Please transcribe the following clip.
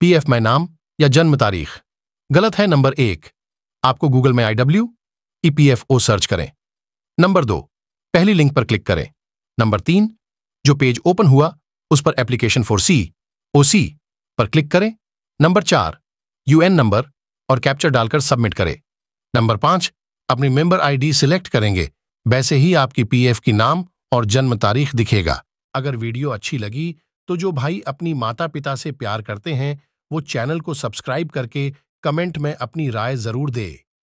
PF में नाम या जन्म तारीख गलत है नंबर एक आपको गूगल में आईडब्ल्यू ईपीएफओ सर्च करें नंबर दो पहली लिंक पर क्लिक करें नंबर तीन जो पेज ओपन हुआ उस पर एप्लीकेशन फॉर सी ओ सी पर क्लिक करें नंबर चार यूएन नंबर और कैप्चर डालकर सबमिट करें नंबर पांच अपनी मेंबर आईडी सिलेक्ट करेंगे वैसे ही आपकी पीएफ की नाम और जन्म तारीख दिखेगा अगर वीडियो अच्छी लगी तो जो भाई अपनी माता पिता से प्यार करते हैं वो चैनल को सब्सक्राइब करके कमेंट में अपनी राय जरूर दे